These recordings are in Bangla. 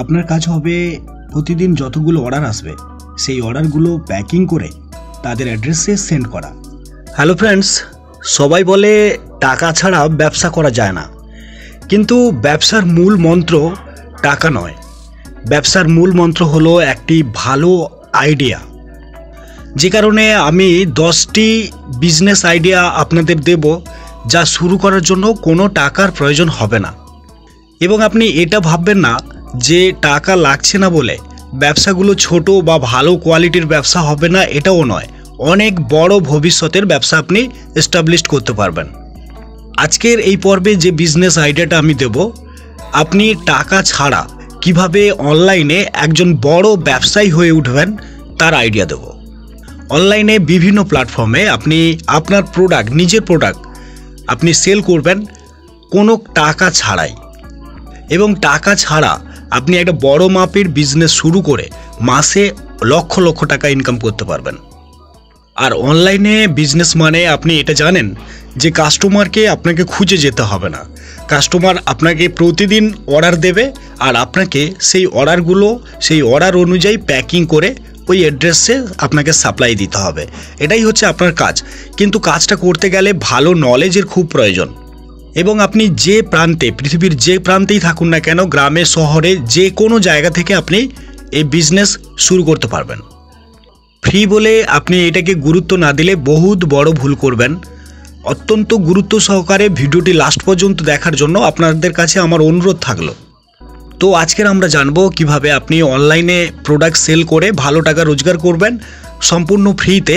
আপনার কাজ হবে প্রতিদিন যতগুলো অর্ডার আসবে সেই অর্ডারগুলো প্যাকিং করে তাদের অ্যাড্রেসে সেন্ড করা হ্যালো ফ্রেন্ডস সবাই বলে টাকা ছাড়া ব্যবসা করা যায় না কিন্তু ব্যবসার মূল মন্ত্র টাকা নয় ব্যবসার মূল মন্ত্র হলো একটি ভালো আইডিয়া যে কারণে আমি দশটি বিজনেস আইডিয়া আপনাদের দেব যা শুরু করার জন্য কোনো টাকার প্রয়োজন হবে না এবং আপনি এটা ভাববেন না যে টাকা লাগছে না বলে ব্যবসাগুলো ছোট বা ভালো কোয়ালিটির ব্যবসা হবে না এটাও নয় অনেক বড় ভবিষ্যতের ব্যবসা আপনি এস্টাবলিশ করতে পারবেন আজকের এই পর্বে যে বিজনেস আইডিয়াটা আমি দেব আপনি টাকা ছাড়া কিভাবে অনলাইনে একজন বড় ব্যবসায়ী হয়ে উঠবেন তার আইডিয়া দেব অনলাইনে বিভিন্ন প্ল্যাটফর্মে আপনি আপনার প্রোডাক্ট নিজের প্রোডাক্ট আপনি সেল করবেন কোনো টাকা ছাড়াই এবং টাকা ছাড়া আপনি একটা বড় মাপের বিজনেস শুরু করে মাসে লক্ষ লক্ষ টাকা ইনকাম করতে পারবেন আর অনলাইনে বিজনেস মানে আপনি এটা জানেন যে কাস্টমারকে আপনাকে খুঁজে যেতে হবে না কাস্টমার আপনাকে প্রতিদিন অর্ডার দেবে আর আপনাকে সেই অর্ডারগুলো সেই অর্ডার অনুযায়ী প্যাকিং করে ওই অ্যাড্রেসে আপনাকে সাপ্লাই দিতে হবে এটাই হচ্ছে আপনার কাজ কিন্তু কাজটা করতে গেলে ভালো নলেজের খুব প্রয়োজন এবং আপনি যে প্রান্তে পৃথিবীর যে প্রান্তেই থাকুন না কেন গ্রামে শহরে যে কোনো জায়গা থেকে আপনি এই বিজনেস শুরু করতে পারবেন ফ্রি বলে আপনি এটাকে গুরুত্ব না দিলে বহুত বড় ভুল করবেন অত্যন্ত গুরুত্ব সহকারে ভিডিওটি লাস্ট পর্যন্ত দেখার জন্য আপনাদের কাছে আমার অনুরোধ থাকলো তো আজকের আমরা জানবো কিভাবে আপনি অনলাইনে প্রোডাক্ট সেল করে ভালো টাকা রোজগার করবেন সম্পূর্ণ ফ্রিতে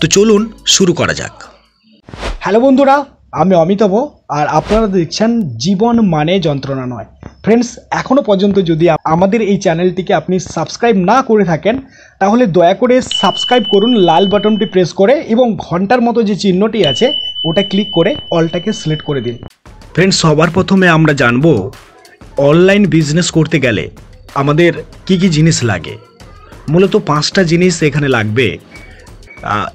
তো চলুন শুরু করা যাক হ্যালো বন্ধুরা আমি অমিতাভ আর আপনারা দেখছেন জীবন মানে যন্ত্রণা নয় ফ্রেন্ডস এখনও পর্যন্ত যদি আমাদের এই চ্যানেলটিকে আপনি সাবস্ক্রাইব না করে থাকেন তাহলে দয়া করে সাবস্ক্রাইব করুন লাল বাটনটি প্রেস করে এবং ঘন্টার মতো যে চিহ্নটি আছে ওটা ক্লিক করে অলটাকে সিলেক্ট করে দিন ফ্রেন্ডস সবার প্রথমে আমরা জানব অনলাইন বিজনেস করতে গেলে আমাদের কি কি জিনিস লাগে মূলত পাঁচটা জিনিস এখানে লাগবে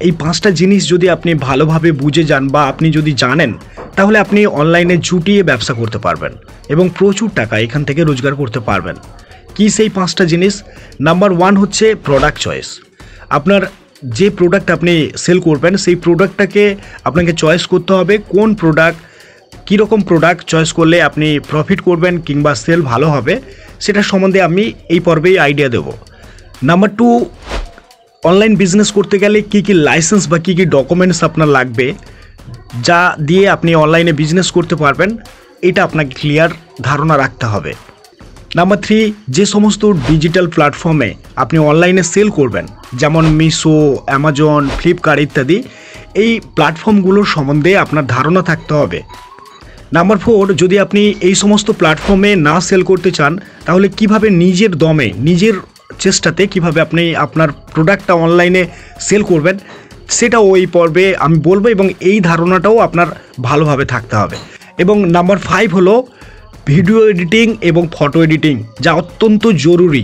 এই পাঁচটা জিনিস যদি আপনি ভালোভাবে বুঝে যান বা আপনি যদি জানেন তাহলে আপনি অনলাইনে জুটিয়ে ব্যবসা করতে পারবেন এবং প্রচুর টাকা এখান থেকে রোজগার করতে পারবেন কি সেই পাঁচটা জিনিস নাম্বার ওয়ান হচ্ছে প্রোডাক্ট চয়েস আপনার যে প্রোডাক্ট আপনি সেল করবেন সেই প্রোডাক্টটাকে আপনাকে চয়েস করতে হবে কোন প্রোডাক্ট কীরকম প্রোডাক্ট চয়েস করলে আপনি প্রফিট করবেন কিংবা সেল ভালো হবে সেটা সম্বন্ধে আমি এই পর্বেই আইডিয়া দেব নাম্বার টু অনলাইন বিজনেস করতে গেলে কি কি লাইসেন্স বা কি কি ডকুমেন্টস আপনার লাগবে যা দিয়ে আপনি অনলাইনে বিজনেস করতে পারবেন এটা আপনাকে ক্লিয়ার ধারণা রাখতে হবে নাম্বার থ্রি যে সমস্ত ডিজিটাল প্ল্যাটফর্মে আপনি অনলাইনে সেল করবেন যেমন মিশো অ্যামাজন ফ্লিপকার্ট ইত্যাদি এই প্ল্যাটফর্মগুলোর সম্বন্ধে আপনার ধারণা থাকতে হবে নাম্বার ফোর যদি আপনি এই সমস্ত প্ল্যাটফর্মে না সেল করতে চান তাহলে কিভাবে নিজের দমে নিজের চেষ্টাতে কিভাবে আপনি আপনার প্রোডাক্টটা অনলাইনে সেল করবেন সেটাও ওই পর্বে আমি বলবো এবং এই ধারণাটাও আপনার ভালোভাবে থাকতে হবে এবং নাম্বার ফাইভ হলো ভিডিও এডিটিং এবং ফটো এডিটিং যা অত্যন্ত জরুরি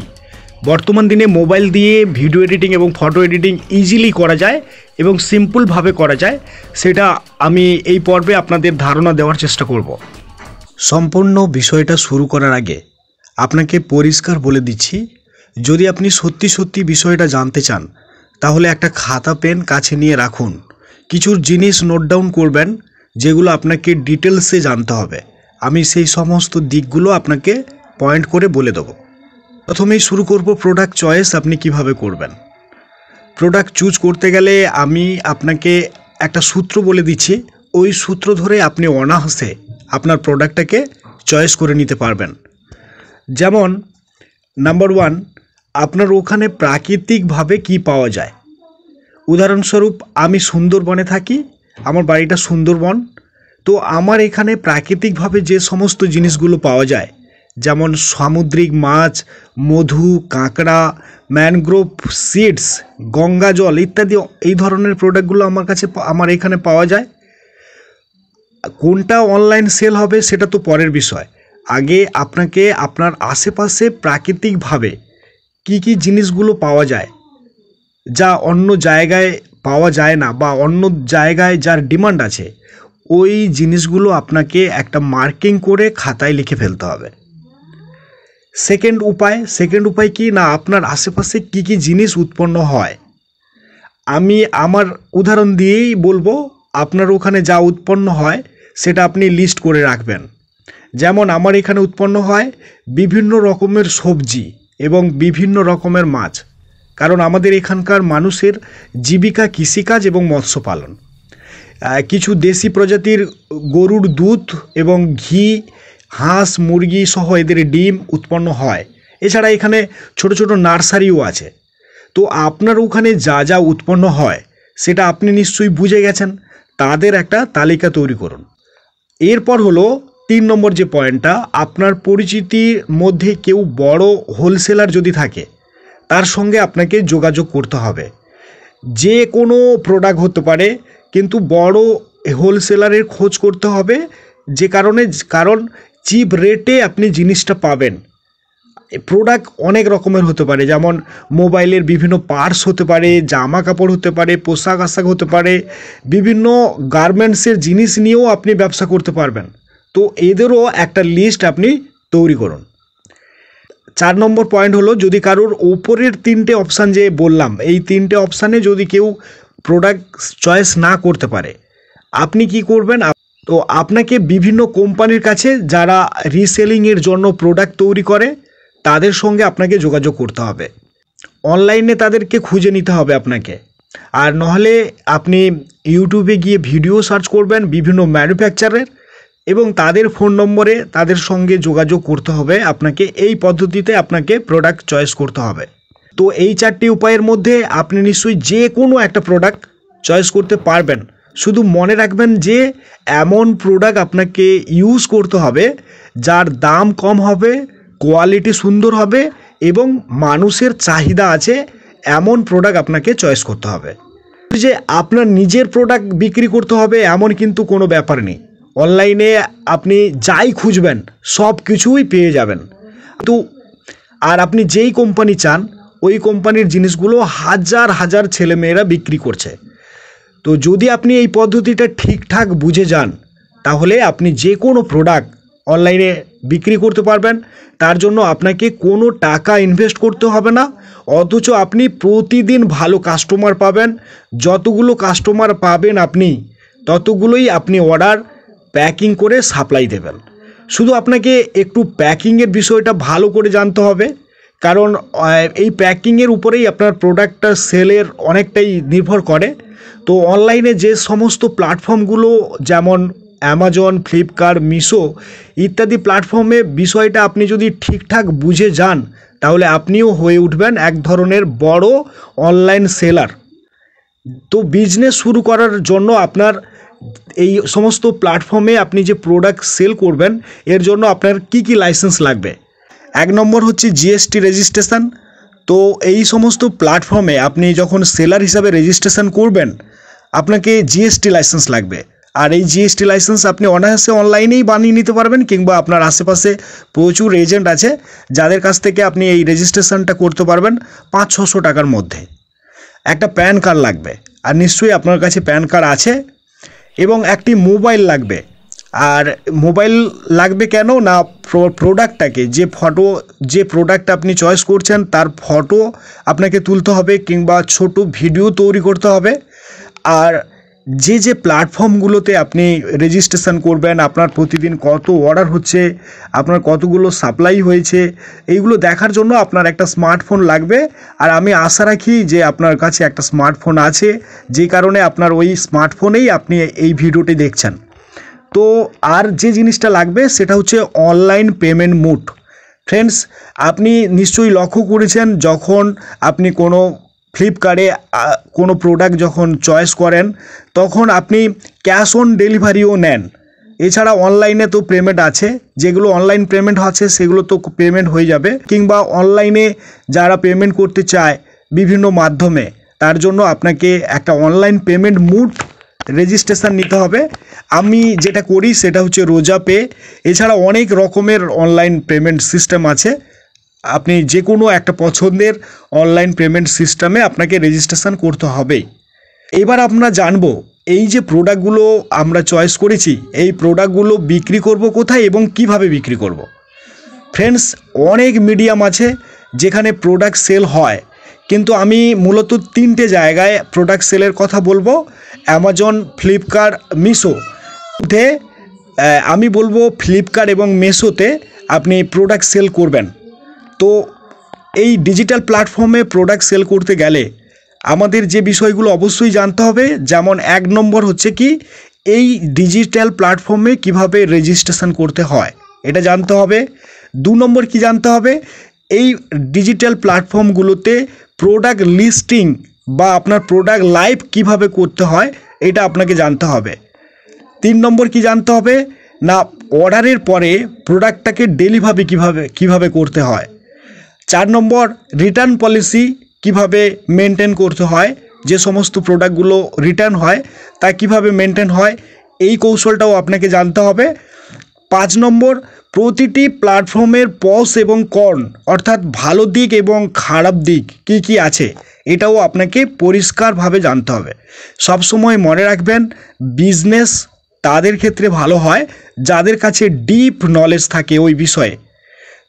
বর্তমান দিনে মোবাইল দিয়ে ভিডিও এডিটিং এবং ফটো এডিটিং ইজিলি করা যায় এবং সিম্পলভাবে করা যায় সেটা আমি এই পর্বে আপনাদের ধারণা দেওয়ার চেষ্টা করব সম্পূর্ণ বিষয়টা শুরু করার আগে আপনাকে পরিষ্কার বলে দিচ্ছি যদি আপনি সত্যি সত্যি বিষয়টা জানতে চান তাহলে একটা খাতা পেন কাছে নিয়ে রাখুন কিছু জিনিস নোট ডাউন করবেন যেগুলো আপনাকে ডিটেলসে জানতে হবে আমি সেই সমস্ত দিকগুলো আপনাকে পয়েন্ট করে বলে দেব প্রথমেই শুরু করব প্রোডাক্ট চয়েস আপনি কিভাবে করবেন প্রোডাক্ট চুজ করতে গেলে আমি আপনাকে একটা সূত্র বলে দিচ্ছি ওই সূত্র ধরে আপনি অনাহসে আপনার প্রোডাক্টটাকে চয়েস করে নিতে পারবেন যেমন নাম্বার ওয়ান আপনার ওখানে প্রাকৃতিকভাবে কি পাওয়া যায় উদাহরণস্বরূপ আমি সুন্দরবনে থাকি আমার বাড়িটা সুন্দরবন তো আমার এখানে প্রাকৃতিকভাবে যে সমস্ত জিনিসগুলো পাওয়া যায় যেমন সামুদ্রিক মাছ মধু কাঁকড়া ম্যানগ্রোভ সিডস গঙ্গা জল ইত্যাদি এই ধরনের প্রোডাক্টগুলো আমার কাছে আমার এখানে পাওয়া যায় কোনটা অনলাইন সেল হবে সেটা তো পরের বিষয় আগে আপনাকে আপনার আশেপাশে প্রাকৃতিকভাবে কি কি জিনিসগুলো পাওয়া যায় যা অন্য জায়গায় পাওয়া যায় না বা অন্য জায়গায় যার ডিমান্ড আছে ওই জিনিসগুলো আপনাকে একটা মার্কিং করে খাতায় লিখে ফেলতে হবে সেকেন্ড উপায় সেকেন্ড উপায় কি না আপনার আশেপাশে কি কি জিনিস উৎপন্ন হয় আমি আমার উদাহরণ দিয়েই বলবো আপনার ওখানে যা উৎপন্ন হয় সেটা আপনি লিস্ট করে রাখবেন যেমন আমার এখানে উৎপন্ন হয় বিভিন্ন রকমের সবজি এবং বিভিন্ন রকমের মাছ কারণ আমাদের এখানকার মানুষের জীবিকা কৃষিকাজ এবং মৎস্য পালন কিছু দেশি প্রজাতির গরুর দুধ এবং ঘি হাঁস মুরগি সহ এদের ডিম উৎপন্ন হয় এছাড়া এখানে ছোট ছোট নার্সারিও আছে তো আপনার ওখানে যা যা উৎপন্ন হয় সেটা আপনি নিশ্চয়ই বুঝে গেছেন তাদের একটা তালিকা তৈরি করুন এরপর হলো তিন নম্বর যে পয়েন্টটা আপনার পরিচিতির মধ্যে কেউ বড় হোলসেলার যদি থাকে তার সঙ্গে আপনাকে যোগাযোগ করতে হবে যে কোনো প্রোডাক্ট হতে পারে কিন্তু বড় হোলসেলারের খোঁজ করতে হবে যে কারণে কারণ চিপ রেটে আপনি জিনিসটা পাবেন প্রোডাক্ট অনেক রকমের হতে পারে যেমন মোবাইলের বিভিন্ন পার্টস হতে পারে জামা কাপড় হতে পারে পোশাক আশাক হতে পারে বিভিন্ন গার্মেন্টসের জিনিস নিয়েও আপনি ব্যবসা করতে পারবেন তো এদেরও একটা লিস্ট আপনি তৈরি করুন চার নম্বর পয়েন্ট হলো যদি কারোর ওপরের তিনটে অপশান যে বললাম এই তিনটে অপশানে যদি কেউ প্রোডাক্ট চয়েস না করতে পারে আপনি কি করবেন তো আপনাকে বিভিন্ন কোম্পানির কাছে যারা রিসেলিংয়ের জন্য প্রোডাক্ট তৈরি করে তাদের সঙ্গে আপনাকে যোগাযোগ করতে হবে অনলাইনে তাদেরকে খুঁজে নিতে হবে আপনাকে আর নহলে আপনি ইউটিউবে গিয়ে ভিডিও সার্চ করবেন বিভিন্ন ম্যানুফ্যাকচারের এবং তাদের ফোন নম্বরে তাদের সঙ্গে যোগাযোগ করতে হবে আপনাকে এই পদ্ধতিতে আপনাকে প্রোডাক্ট চয়েস করতে হবে তো এই চারটি উপায়ের মধ্যে আপনি নিশ্চয়ই যে কোনো একটা প্রোডাক্ট চয়েস করতে পারবেন শুধু মনে রাখবেন যে এমন প্রোডাক্ট আপনাকে ইউজ করতে হবে যার দাম কম হবে কোয়ালিটি সুন্দর হবে এবং মানুষের চাহিদা আছে এমন প্রোডাক্ট আপনাকে চয়েস করতে হবে যে আপনার নিজের প্রোডাক্ট বিক্রি করতে হবে এমন কিন্তু কোনো ব্যাপার নেই অনলাইনে আপনি যাই খুঁজবেন সব কিছুই পেয়ে যাবেন তো আর আপনি যেই কোম্পানি চান ওই কোম্পানির জিনিসগুলো হাজার হাজার ছেলেমেয়েরা বিক্রি করছে তো যদি আপনি এই পদ্ধতিটা ঠিকঠাক বুঝে যান তাহলে আপনি যে কোনো প্রোডাক্ট অনলাইনে বিক্রি করতে পারবেন তার জন্য আপনাকে কোনো টাকা ইনভেস্ট করতে হবে না অথচ আপনি প্রতিদিন ভালো কাস্টমার পাবেন যতগুলো কাস্টমার পাবেন আপনি ততগুলোই আপনি অর্ডার প্যাকিং করে সাপ্লাই দেবেন শুধু আপনাকে একটু প্যাকিংয়ের বিষয়টা ভালো করে জানতে হবে কারণ এই প্যাকিংয়ের উপরেই আপনার প্রোডাক্টটা সেলের অনেকটাই নির্ভর করে তো অনলাইনে যে সমস্ত প্ল্যাটফর্মগুলো যেমন অ্যামাজন ফ্লিপকার্ট মিশো ইত্যাদি প্ল্যাটফর্মে বিষয়টা আপনি যদি ঠিকঠাক বুঝে যান তাহলে আপনিও হয়ে উঠবেন এক ধরনের বড় অনলাইন সেলার তো বিজনেস শুরু করার জন্য আপনার এই সমস্ত প্ল্যাটফর্মে আপনি যে প্রোডাক্ট সেল করবেন এর জন্য আপনার কি কি লাইসেন্স লাগবে এক নম্বর হচ্ছে জিএসটি রেজিস্ট্রেশন তো এই সমস্ত প্ল্যাটফর্মে আপনি যখন সেলার হিসাবে রেজিস্ট্রেশন করবেন আপনাকে জিএসটি লাইসেন্স লাগবে আর এই জিএসটি লাইসেন্স আপনি অনায়াসে অনলাইনেই বানিয়ে নিতে পারবেন কিংবা আপনার আশেপাশে প্রচুর এজেন্ট আছে যাদের কাছ থেকে আপনি এই রেজিস্ট্রেশনটা করতে পারবেন পাঁচ ছশো টাকার মধ্যে একটা প্যান কার্ড লাগবে আর নিশ্চয়ই আপনার কাছে প্যান কার্ড আছে এবং একটি মোবাইল লাগবে আর মোবাইল লাগবে কেন না প্রোডাক্টটাকে যে ফটো যে প্রোডাক্ট আপনি চয়েস করছেন তার ফটো আপনাকে তুলতে হবে কিংবা ছোট ভিডিও তৈরি করতে হবে আর যে যে প্ল্যাটফর্মগুলোতে আপনি রেজিস্ট্রেশন করবেন আপনার প্রতিদিন কত অর্ডার হচ্ছে আপনার কতগুলো সাপ্লাই হয়েছে এইগুলো দেখার জন্য আপনার একটা স্মার্টফোন লাগবে আর আমি আশা রাখি যে আপনার কাছে একটা স্মার্টফোন আছে যে কারণে আপনার ওই স্মার্টফোনেই আপনি এই ভিডিওটি দেখছেন তো আর যে জিনিসটা লাগবে সেটা হচ্ছে অনলাইন পেমেন্ট মুড ফ্রেন্ডস আপনি নিশ্চয়ই লক্ষ্য করেছেন যখন আপনি কোনো ফ্লিপকার্টে কোনো প্রোডাক্ট যখন চয়েস করেন তখন আপনি ক্যাশ অন ডেলিভারিও নেন এছাড়া অনলাইনে তো পেমেন্ট আছে যেগুলো অনলাইন পেমেন্ট আছে সেগুলো তো পেমেন্ট হয়ে যাবে কিংবা অনলাইনে যারা পেমেন্ট করতে চায় বিভিন্ন মাধ্যমে তার জন্য আপনাকে একটা অনলাইন পেমেন্ট মুড রেজিস্ট্রেশন নিতে হবে আমি যেটা করি সেটা হচ্ছে রোজা পে এছাড়া অনেক রকমের অনলাইন পেমেন্ট সিস্টেম আছে আপনি যে কোনো একটা পছন্দের অনলাইন পেমেন্ট সিস্টেমে আপনাকে রেজিস্ট্রেশন করতে হবে এবার আমরা জানবো এই যে প্রোডাক্টগুলো আমরা চয়েস করেছি এই প্রোডাক্টগুলো বিক্রি করব কোথায় এবং কিভাবে বিক্রি করব। ফ্রেন্ডস অনেক মিডিয়াম আছে যেখানে প্রোডাক্ট সেল হয় কিন্তু আমি মূলত তিনটে জায়গায় প্রোডাক্ট সেলের কথা বলবো অ্যামাজন ফ্লিপকার্ট মিশো আমি বলবো ফ্লিপকার্ট এবং মেশোতে আপনি প্রোডাক্ট সেল করবেন তো এই ডিজিটাল প্ল্যাটফর্মে প্রোডাক্ট সেল করতে গেলে আমাদের যে বিষয়গুলো অবশ্যই জানতে হবে যেমন এক নম্বর হচ্ছে কি এই ডিজিটাল প্ল্যাটফর্মে কিভাবে রেজিস্ট্রেশন করতে হয় এটা জানতে হবে দু নম্বর কি জানতে হবে এই ডিজিটাল প্ল্যাটফর্মগুলোতে প্রোডাক্ট লিস্টিং বা আপনার প্রোডাক্ট লাইভ কিভাবে করতে হয় এটা আপনাকে জানতে হবে তিন নম্বর কি জানতে হবে না অর্ডারের পরে প্রোডাক্টটাকে ডেলিভারি কিভাবে কিভাবে করতে হয় চার নম্বর রিটার্ন পলিসি কিভাবে মেনটেন করতে হয় যে সমস্ত প্রোডাক্টগুলো রিটার্ন হয় তা কিভাবে মেনটেন হয় এই কৌশলটাও আপনাকে জানতে হবে পাঁচ নম্বর প্রতিটি প্ল্যাটফর্মের পস এবং কর্ন অর্থাৎ ভালো দিক এবং খারাপ দিক কি কি আছে এটাও আপনাকে পরিষ্কারভাবে জানতে হবে সবসময় মনে রাখবেন বিজনেস তাদের ক্ষেত্রে ভালো হয় যাদের কাছে ডিপ নলেজ থাকে ওই বিষয়ে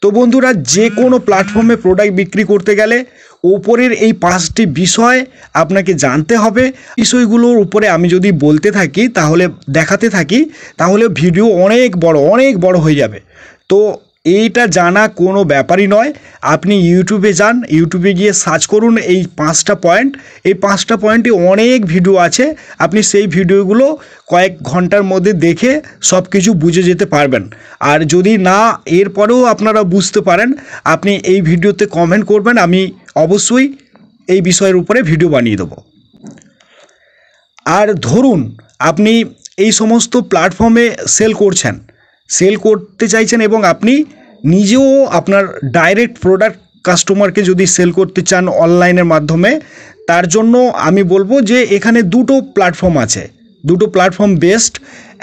তো বন্ধুরা যে কোনো প্ল্যাটফর্মে প্রোডাক্ট বিক্রি করতে গেলে ওপরের এই পাঁচটি বিষয় আপনাকে জানতে হবে বিষয়গুলোর উপরে আমি যদি বলতে থাকি তাহলে দেখাতে থাকি তাহলে ভিডিও অনেক বড় অনেক বড় হয়ে যাবে তো এইটা জানা কোনো ব্যাপারই নয় আপনি ইউটিউবে যান ইউটিউবে গিয়ে সার্চ করুন এই পাঁচটা পয়েন্ট এই পাঁচটা পয়েন্টে অনেক ভিডিও আছে আপনি সেই ভিডিওগুলো কয়েক ঘন্টার মধ্যে দেখে সব কিছু বুঝে যেতে পারবেন আর যদি না এরপরেও আপনারা বুঝতে পারেন আপনি এই ভিডিওতে কমেন্ট করবেন আমি অবশ্যই এই বিষয়ের উপরে ভিডিও বানিয়ে দেবো আর ধরুন আপনি এই সমস্ত প্ল্যাটফর্মে সেল করছেন সেল করতে চাইছেন এবং আপনি নিজেও আপনার ডাইরেক্ট প্রোডাক্ট কাস্টমারকে যদি সেল করতে চান অনলাইনের মাধ্যমে তার জন্য আমি বলবো যে এখানে দুটো প্ল্যাটফর্ম আছে দুটো প্ল্যাটফর্ম বেস্ট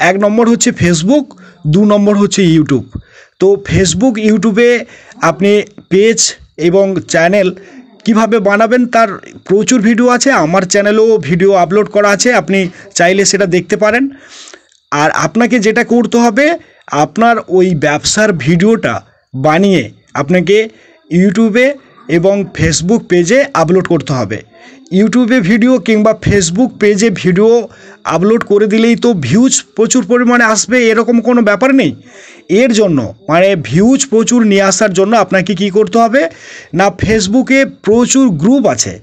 এক নম্বর হচ্ছে ফেসবুক দু নম্বর হচ্ছে ইউটিউব তো ফেসবুক ইউটিউবে আপনি পেজ এবং চ্যানেল কিভাবে বানাবেন তার প্রচুর ভিডিও আছে আমার চ্যানেলেও ভিডিও আপলোড করা আছে আপনি চাইলে সেটা দেখতে পারেন আর আপনাকে যেটা করতে হবে আপনার ওই ব্যবসার ভিডিওটা বানিয়ে আপনাকে ইউটিউবে এবং ফেসবুক পেজে আপলোড করতে হবে ইউটিউবে ভিডিও কিংবা ফেসবুক পেজে ভিডিও আপলোড করে দিলেই তো ভিউজ প্রচুর পরিমাণে আসবে এরকম কোনো ব্যাপার নেই এর জন্য মানে ভিউজ প্রচুর নিয়ে আসার জন্য আপনাকে কি করতে হবে না ফেসবুকে প্রচুর গ্রুপ আছে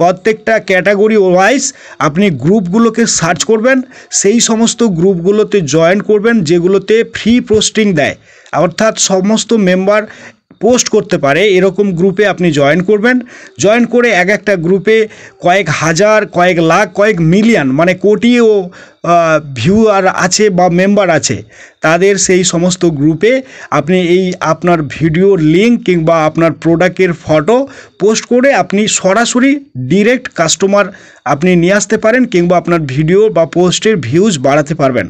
প্রত্যেকটা ক্যাটাগরি ওয়াইজ আপনি গ্রুপগুলোকে সার্চ করবেন সেই সমস্ত গ্রুপগুলোতে জয়েন করবেন যেগুলোতে ফ্রি পোস্টিং দেয় অর্থাৎ সমস্ত মেম্বার পোস্ট করতে পারে এরকম গ্রুপে আপনি জয়েন করবেন জয়েন করে এক একটা গ্রুপে কয়েক হাজার কয়েক লাখ কয়েক মিলিয়ন মানে কোটিও ভিউয়ার আছে বা মেম্বার আছে তাদের সেই সমস্ত গ্রুপে আপনি এই আপনার ভিডিও লিঙ্ক কিংবা আপনার প্রোডাক্টের ফটো পোস্ট করে আপনি সরাসরি ডিরেক্ট কাস্টমার আপনি নিয়ে আসতে পারেন কিংবা আপনার ভিডিও বা পোস্টের ভিউজ বাড়াতে পারবেন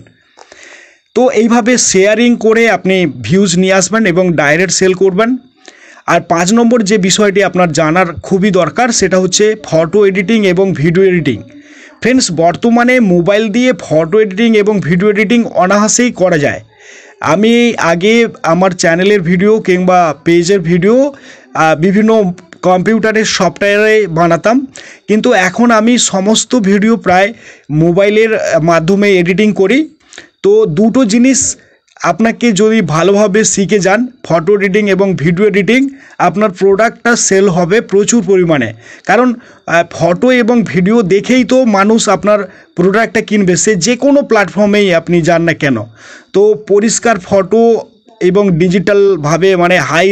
তো এইভাবে শেয়ারিং করে আপনি ভিউজ নিয়ে আসবেন এবং ডাইরেক্ট সেল করবেন আর পাঁচ নম্বর যে বিষয়টি আপনার জানার খুবই দরকার সেটা হচ্ছে ফটো এডিটিং এবং ভিডিও এডিটিং ফ্রেন্ডস বর্তমানে মোবাইল দিয়ে ফটো এডিটিং এবং ভিডিও এডিটিং অনাহাসেই করা যায় আমি আগে আমার চ্যানেলের ভিডিও কিংবা পেজের ভিডিও বিভিন্ন কম্পিউটারের সফটওয়্যারে বানাতাম কিন্তু এখন আমি সমস্ত ভিডিও প্রায় মোবাইলের মাধ্যমে এডিটিং করি তো দুটো জিনিস আপনাকে যদি ভালোভাবে শিখে যান ফটো এডিটিং এবং ভিডিও এডিটিং আপনার প্রোডাক্টটা সেল হবে প্রচুর পরিমাণে কারণ ফটো এবং ভিডিও দেখেই তো মানুষ আপনার প্রোডাক্টটা কিনবে সে যে কোনো প্ল্যাটফর্মেই আপনি যান না কেন তো পরিষ্কার ফটো এবং ডিজিটালভাবে মানে হাই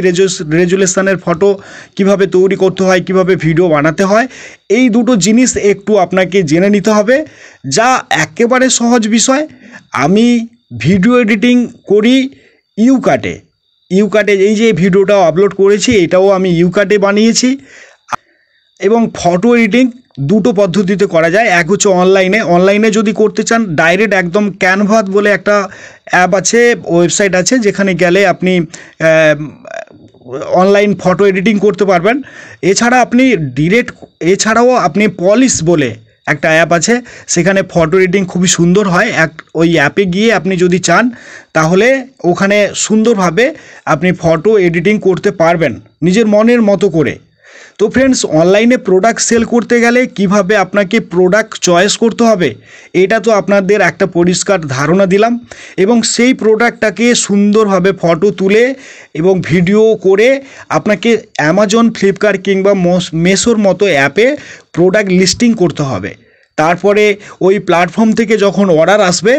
রেজুলেশনের ফটো কিভাবে তৈরি করতে হয় কিভাবে ভিডিও বানাতে হয় এই দুটো জিনিস একটু আপনাকে জেনে নিতে হবে যা একেবারে সহজ বিষয় আমি ভিডিও এডিটিং করি ইউকাটে ইউকাটে এই যে ভিডিওটা আপলোড করেছি এটাও আমি ইউকাটে বানিয়েছি এবং ফটো এডিটিং দুটো পদ্ধতিতে করা যায় এক হচ্ছে অনলাইনে অনলাইনে যদি করতে চান ডাইরেক্ট একদম ক্যানভাত বলে একটা অ্যাপ আছে ওয়েবসাইট আছে যেখানে গেলে আপনি অনলাইন ফটো এডিটিং করতে পারবেন এছাড়া আপনি ডিরেক্ট এছাড়াও আপনি পলিশ বলে একটা অ্যাপ আছে সেখানে ফটো এডিটিং খুবই সুন্দর হয় এক ওই অ্যাপে গিয়ে আপনি যদি চান তাহলে ওখানে সুন্দরভাবে আপনি ফটো এডিটিং করতে পারবেন নিজের মনের মতো করে তো ফ্রেন্ডস অনলাইনে প্রোডাক্ট সেল করতে গেলে কিভাবে আপনাকে প্রোডাক্ট চয়েস করতে হবে এটা তো আপনাদের একটা পরিষ্কার ধারণা দিলাম এবং সেই প্রোডাক্টটাকে সুন্দরভাবে ফটো তুলে এবং ভিডিও করে আপনাকে অ্যামাজন ফ্লিপকার্ট কিংবা মেসোর মতো অ্যাপে প্রোডাক্ট লিস্টিং করতে হবে তারপরে ওই প্ল্যাটফর্ম থেকে যখন অর্ডার আসবে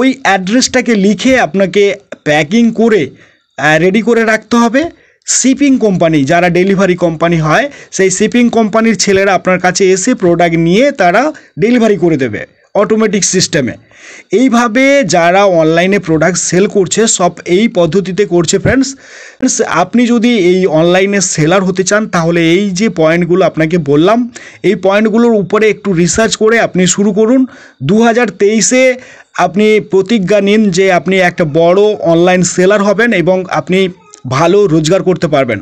ওই অ্যাড্রেসটাকে লিখে আপনাকে প্যাকিং করে রেডি করে রাখতে হবে শিপিং কোম্পানি যারা ডেলিভারি কোম্পানি হয় সেই শিপিং কোম্পানির ছেলেরা আপনার কাছে এসে প্রোডাক্ট নিয়ে তারা ডেলিভারি করে দেবে অটোমেটিক সিস্টেমে এইভাবে যারা অনলাইনে প্রোডাক্ট সেল করছে সব এই পদ্ধতিতে করছে ফ্রেন্ডস আপনি যদি এই অনলাইনে সেলার হতে চান তাহলে এই যে পয়েন্টগুলো আপনাকে বললাম এই পয়েন্টগুলোর উপরে একটু রিসার্চ করে আপনি শুরু করুন দু হাজার তেইশে আপনি প্রতিজ্ঞা নিন যে আপনি একটা বড় অনলাইন সেলার হবেন এবং আপনি ভালো রোজগার করতে পারবেন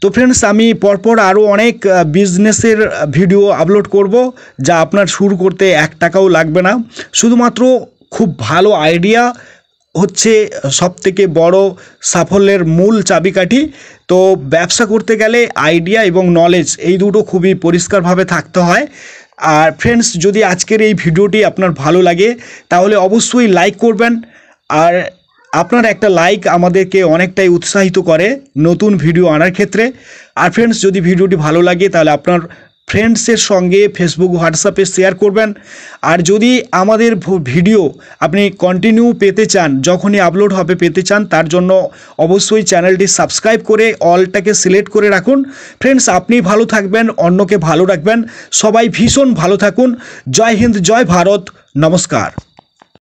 তো ফ্রেন্ডস আমি পরপর আরও অনেক বিজনেসের ভিডিও আপলোড করব যা আপনার শুরু করতে এক টাকাও লাগবে না শুধুমাত্র খুব ভালো আইডিয়া হচ্ছে সবথেকে বড় সাফল্যের মূল চাবিকাঠি তো ব্যবসা করতে গেলে আইডিয়া এবং নলেজ এই দুটো খুবই পরিষ্কারভাবে থাকতে হয় আর ফ্রেন্ডস যদি আজকের এই ভিডিওটি আপনার ভালো লাগে তাহলে অবশ্যই লাইক করবেন আর আপনার একটা লাইক আমাদেরকে অনেকটাই উৎসাহিত করে নতুন ভিডিও আনার ক্ষেত্রে আর ফ্রেন্ডস যদি ভিডিওটি ভালো লাগে তাহলে আপনার ফ্রেন্ডসের সঙ্গে ফেসবুক হোয়াটসঅ্যাপে শেয়ার করবেন আর যদি আমাদের ভিডিও আপনি কন্টিনিউ পেতে চান যখনই আপলোড হবে পেতে চান তার জন্য অবশ্যই চ্যানেলটি সাবস্ক্রাইব করে অলটাকে সিলেক্ট করে রাখুন ফ্রেন্ডস আপনি ভালো থাকবেন অন্যকে ভালো রাখবেন সবাই ভীষণ ভালো থাকুন জয় হিন্দ জয় ভারত নমস্কার